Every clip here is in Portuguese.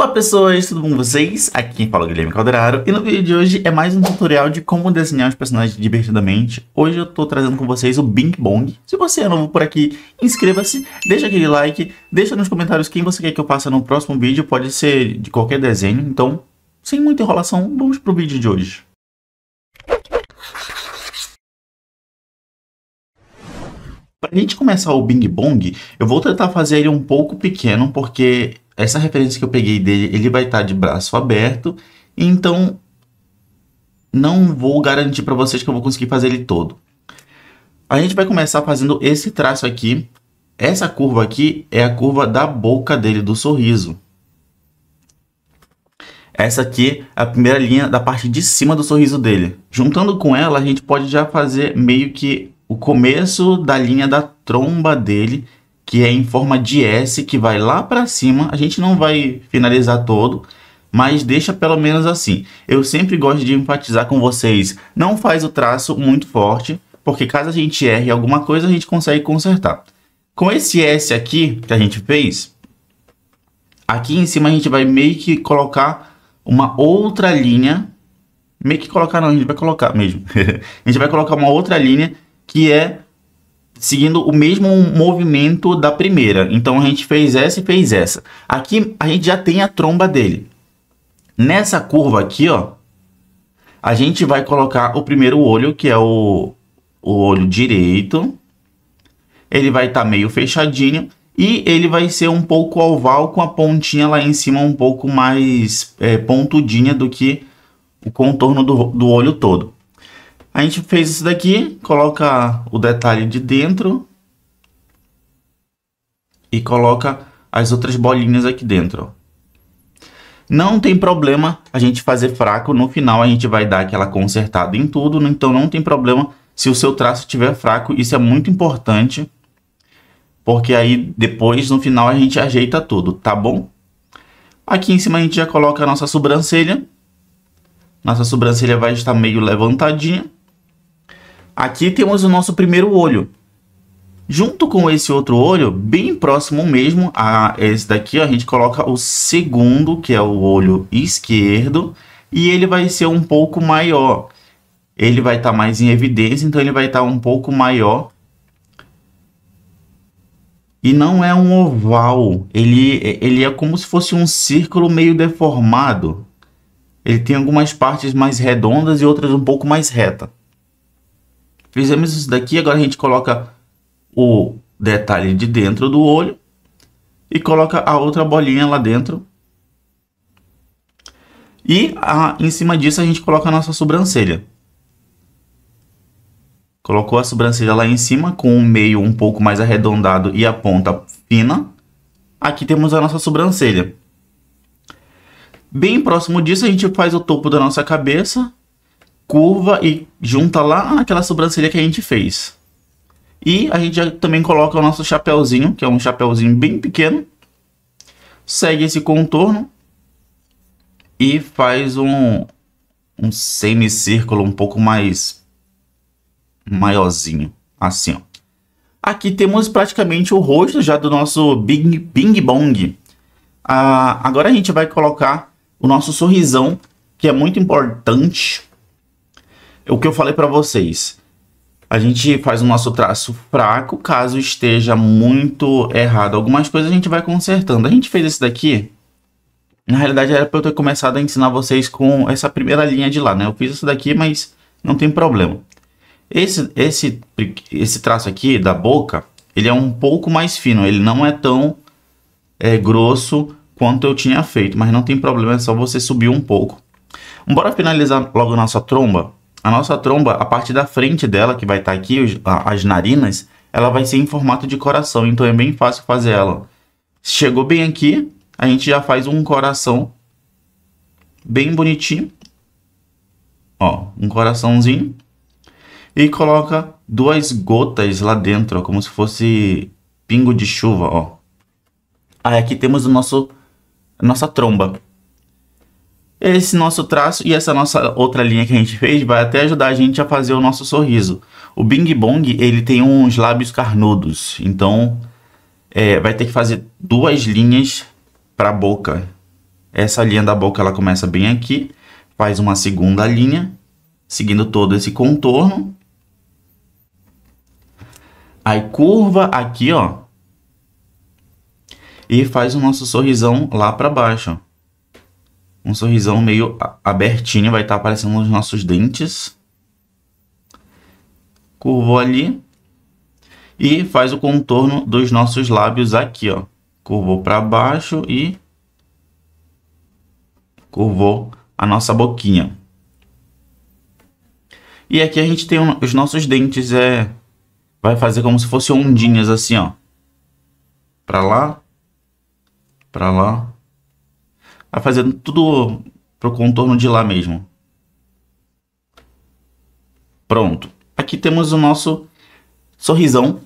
Olá pessoas, tudo bom com vocês? Aqui quem fala é o Guilherme Calderaro e no vídeo de hoje é mais um tutorial de como desenhar os personagens divertidamente. Hoje eu tô trazendo com vocês o Bing Bong. Se você é novo por aqui, inscreva-se, deixa aquele like, deixa nos comentários quem você quer que eu faça no próximo vídeo, pode ser de qualquer desenho, então sem muita enrolação, vamos pro vídeo de hoje. Pra gente começar o Bing Bong, eu vou tentar fazer ele um pouco pequeno, porque essa referência que eu peguei dele, ele vai estar tá de braço aberto, então não vou garantir para vocês que eu vou conseguir fazer ele todo. A gente vai começar fazendo esse traço aqui. Essa curva aqui é a curva da boca dele, do sorriso. Essa aqui é a primeira linha da parte de cima do sorriso dele. Juntando com ela, a gente pode já fazer meio que o começo da linha da tromba dele que é em forma de S, que vai lá para cima. A gente não vai finalizar todo, mas deixa pelo menos assim. Eu sempre gosto de enfatizar com vocês, não faz o traço muito forte, porque caso a gente erre alguma coisa, a gente consegue consertar. Com esse S aqui que a gente fez, aqui em cima a gente vai meio que colocar uma outra linha, meio que colocar não, a gente vai colocar mesmo. a gente vai colocar uma outra linha que é seguindo o mesmo movimento da primeira. Então a gente fez essa e fez essa. Aqui a gente já tem a tromba dele. Nessa curva aqui, ó, a gente vai colocar o primeiro olho, que é o, o olho direito. Ele vai estar tá meio fechadinho e ele vai ser um pouco oval com a pontinha lá em cima um pouco mais é, pontudinha do que o contorno do, do olho todo. A gente fez isso daqui, coloca o detalhe de dentro e coloca as outras bolinhas aqui dentro. Não tem problema a gente fazer fraco, no final a gente vai dar aquela consertada em tudo, né? então não tem problema se o seu traço estiver fraco, isso é muito importante, porque aí depois no final a gente ajeita tudo, tá bom? Aqui em cima a gente já coloca a nossa sobrancelha, nossa sobrancelha vai estar meio levantadinha. Aqui temos o nosso primeiro olho. Junto com esse outro olho, bem próximo mesmo a esse daqui, ó, a gente coloca o segundo, que é o olho esquerdo, e ele vai ser um pouco maior. Ele vai estar tá mais em evidência, então ele vai estar tá um pouco maior. E não é um oval, ele, ele é como se fosse um círculo meio deformado. Ele tem algumas partes mais redondas e outras um pouco mais reta. Fizemos isso daqui, agora a gente coloca o detalhe de dentro do olho e coloca a outra bolinha lá dentro. E a, em cima disso a gente coloca a nossa sobrancelha. Colocou a sobrancelha lá em cima com o meio um pouco mais arredondado e a ponta fina. Aqui temos a nossa sobrancelha. Bem próximo disso a gente faz o topo da nossa cabeça curva e junta lá naquela sobrancelha que a gente fez. E a gente já também coloca o nosso chapéuzinho, que é um chapéuzinho bem pequeno. Segue esse contorno e faz um, um semicírculo um pouco mais maiorzinho, assim, ó. Aqui temos praticamente o rosto já do nosso Bing, Bing Bong. Ah, agora a gente vai colocar o nosso sorrisão, que é muito importante o que eu falei para vocês. A gente faz o nosso traço fraco, caso esteja muito errado algumas coisas, a gente vai consertando. A gente fez esse daqui, na realidade era para eu ter começado a ensinar vocês com essa primeira linha de lá, né? Eu fiz isso daqui, mas não tem problema. Esse, esse, esse traço aqui da boca, ele é um pouco mais fino, ele não é tão é, grosso quanto eu tinha feito, mas não tem problema, é só você subir um pouco. Bora finalizar logo nossa tromba? a nossa tromba, a parte da frente dela, que vai estar tá aqui, os, a, as narinas, ela vai ser em formato de coração, então é bem fácil fazer ela. Chegou bem aqui, a gente já faz um coração bem bonitinho. Ó, um coraçãozinho. E coloca duas gotas lá dentro, ó, como se fosse pingo de chuva, ó. Aí aqui temos o nosso, a nossa tromba. Esse nosso traço e essa nossa outra linha que a gente fez vai até ajudar a gente a fazer o nosso sorriso. O Bing Bong, ele tem uns lábios carnudos, então é, vai ter que fazer duas linhas para a boca. Essa linha da boca ela começa bem aqui, faz uma segunda linha, seguindo todo esse contorno. Aí curva aqui, ó, e faz o nosso sorrisão lá para baixo, ó um sorrisão meio abertinho, vai estar tá aparecendo nos nossos dentes. Curvou ali e faz o contorno dos nossos lábios aqui, ó. Curvou para baixo e curvou a nossa boquinha. E aqui a gente tem um, os nossos dentes, é vai fazer como se fossem ondinhas assim, ó. Para lá, para lá a fazer tudo pro contorno de lá mesmo. Pronto. Aqui temos o nosso sorrisão.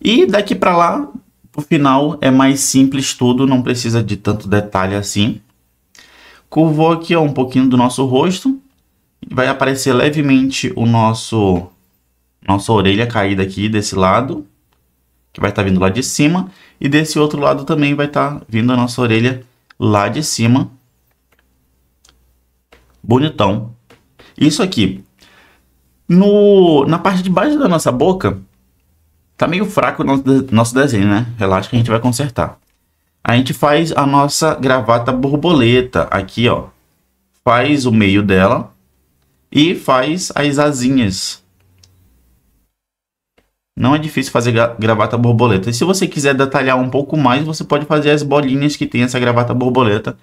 E daqui para lá, o final é mais simples tudo, não precisa de tanto detalhe assim. Curvou aqui ó, um pouquinho do nosso rosto. Vai aparecer levemente o nosso nossa orelha caída aqui desse lado, que vai estar tá vindo lá de cima, e desse outro lado também vai estar tá vindo a nossa orelha lá de cima. Bonitão. Isso aqui. No, na parte de baixo da nossa boca, tá meio fraco o nosso, nosso desenho, né? Relaxa que a gente vai consertar. A gente faz a nossa gravata borboleta aqui, ó. Faz o meio dela e faz as asinhas não é difícil fazer gravata borboleta. E se você quiser detalhar um pouco mais, você pode fazer as bolinhas que tem essa gravata borboleta.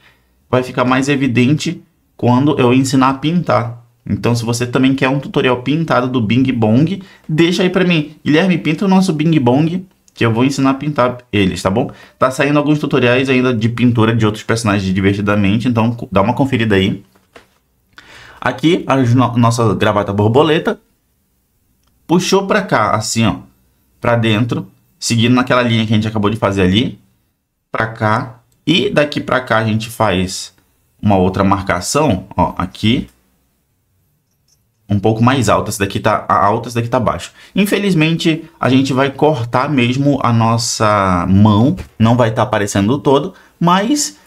Vai ficar mais evidente quando eu ensinar a pintar. Então, se você também quer um tutorial pintado do Bing Bong, deixa aí para mim. Guilherme, pinta o nosso Bing Bong, que eu vou ensinar a pintar eles, tá bom? Tá saindo alguns tutoriais ainda de pintura de outros personagens de divertidamente, então dá uma conferida aí. Aqui, a no nossa gravata borboleta, puxou para cá, assim, ó, para dentro, seguindo naquela linha que a gente acabou de fazer ali, para cá e daqui para cá a gente faz uma outra marcação, ó, aqui um pouco mais alta, essa daqui tá alta, essa daqui tá baixo. Infelizmente, a gente vai cortar mesmo a nossa mão, não vai estar tá aparecendo todo, mas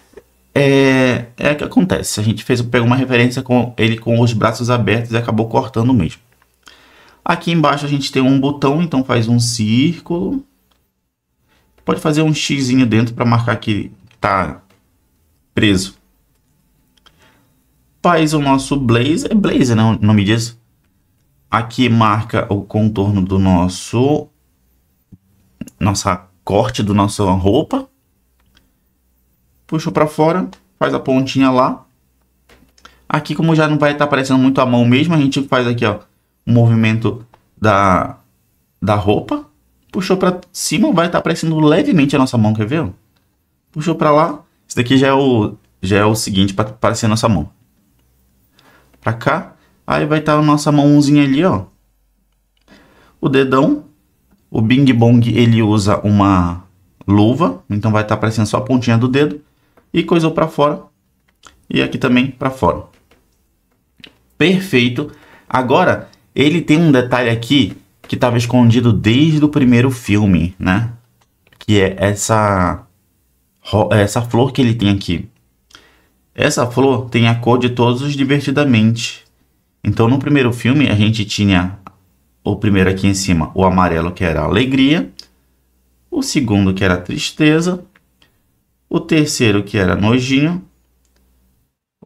é, é o que acontece. A gente fez, pegou uma referência com ele com os braços abertos e acabou cortando mesmo. Aqui embaixo a gente tem um botão, então faz um círculo. Pode fazer um x dentro para marcar que está preso. Faz o nosso blazer, é blazer né, o nome disso. Aqui marca o contorno do nosso, nossa corte do nossa roupa. Puxou para fora, faz a pontinha lá. Aqui como já não vai estar tá aparecendo muito a mão mesmo, a gente faz aqui ó, movimento da, da roupa, puxou para cima, vai estar tá aparecendo levemente a nossa mão, quer ver? Puxou para lá, isso daqui já é o, já é o seguinte para aparecer a nossa mão. Para cá, aí vai estar tá a nossa mãozinha ali, ó. O dedão, o Bing Bong, ele usa uma luva, então vai estar tá aparecendo só a pontinha do dedo. E coisou para fora, e aqui também para fora. Perfeito. Agora, ele tem um detalhe aqui que estava escondido desde o primeiro filme, né? Que é essa essa flor que ele tem aqui. Essa flor tem a cor de todos os divertidamente. Então no primeiro filme a gente tinha o primeiro aqui em cima, o amarelo que era alegria, o segundo que era tristeza, o terceiro que era nojinho,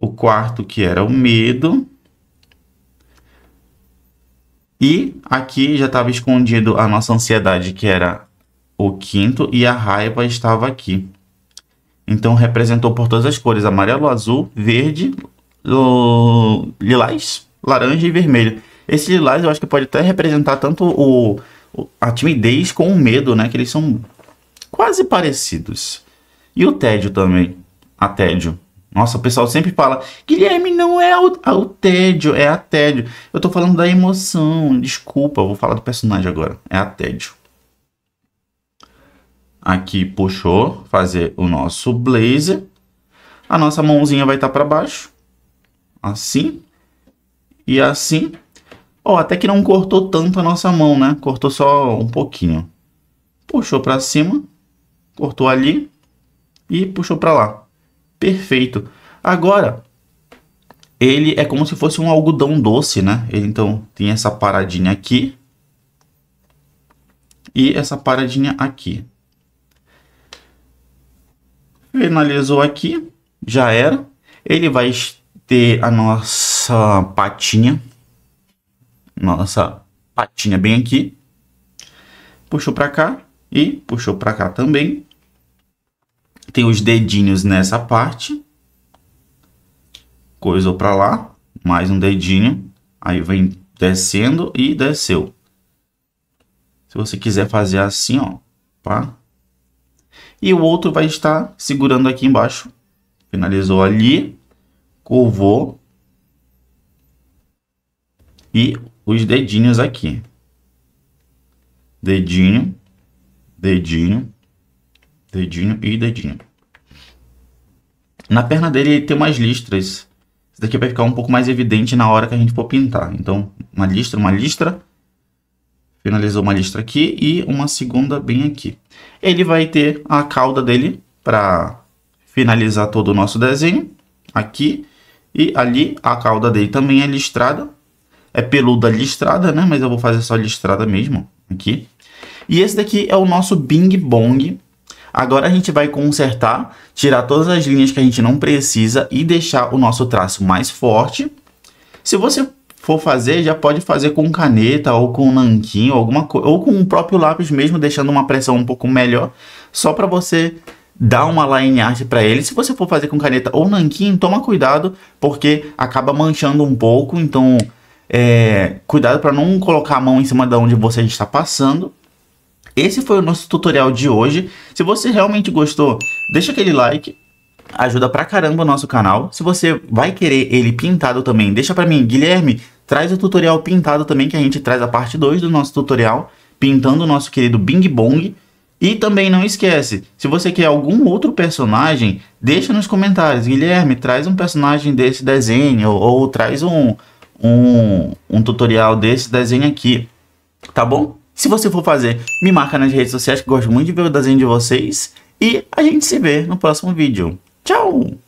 o quarto que era o medo, e aqui já estava escondido a nossa ansiedade, que era o quinto, e a raiva estava aqui. Então representou por todas as cores: amarelo, azul, verde, lilás, laranja e vermelho. Esse lilás eu acho que pode até representar tanto o, a timidez com o medo, né? Que eles são quase parecidos. E o tédio também. A tédio. Nossa, o pessoal sempre fala, Guilherme, não é o, o tédio, é a tédio. Eu tô falando da emoção, desculpa, vou falar do personagem agora. É a tédio. Aqui puxou, fazer o nosso blazer. A nossa mãozinha vai estar tá para baixo. Assim. E assim. Ó, oh, até que não cortou tanto a nossa mão, né? Cortou só um pouquinho. Puxou para cima, cortou ali e puxou para lá perfeito. Agora, ele é como se fosse um algodão doce, né? Ele, então, tem essa paradinha aqui e essa paradinha aqui. Finalizou aqui, já era. Ele vai ter a nossa patinha, nossa patinha bem aqui. Puxou para cá e puxou para cá também tem os dedinhos nessa parte. Coisou para lá, mais um dedinho. Aí vem descendo e desceu. Se você quiser fazer assim, ó, pá. E o outro vai estar segurando aqui embaixo. Finalizou ali, curvou. E os dedinhos aqui. Dedinho, dedinho, Dedinho e dedinho. Na perna dele tem umas listras. Isso daqui vai ficar um pouco mais evidente na hora que a gente for pintar. Então, uma listra, uma listra. Finalizou uma listra aqui e uma segunda bem aqui. Ele vai ter a cauda dele para finalizar todo o nosso desenho. Aqui e ali a cauda dele também é listrada. É peluda listrada, né? Mas eu vou fazer só listrada mesmo aqui. E esse daqui é o nosso Bing Bong Agora a gente vai consertar, tirar todas as linhas que a gente não precisa e deixar o nosso traço mais forte. Se você for fazer, já pode fazer com caneta ou com nanquim ou, alguma ou com o próprio lápis mesmo, deixando uma pressão um pouco melhor, só para você dar uma line art para ele. Se você for fazer com caneta ou nanquim, toma cuidado, porque acaba manchando um pouco. Então, é, cuidado para não colocar a mão em cima de onde você está passando. Esse foi o nosso tutorial de hoje. Se você realmente gostou, deixa aquele like. Ajuda pra caramba o nosso canal. Se você vai querer ele pintado também, deixa pra mim. Guilherme, traz o tutorial pintado também, que a gente traz a parte 2 do nosso tutorial, pintando o nosso querido Bing Bong. E também não esquece, se você quer algum outro personagem, deixa nos comentários. Guilherme, traz um personagem desse desenho, ou, ou traz um, um, um tutorial desse desenho aqui, tá bom? Se você for fazer, me marca nas redes sociais que gosto muito de ver o desenho de vocês. E a gente se vê no próximo vídeo. Tchau!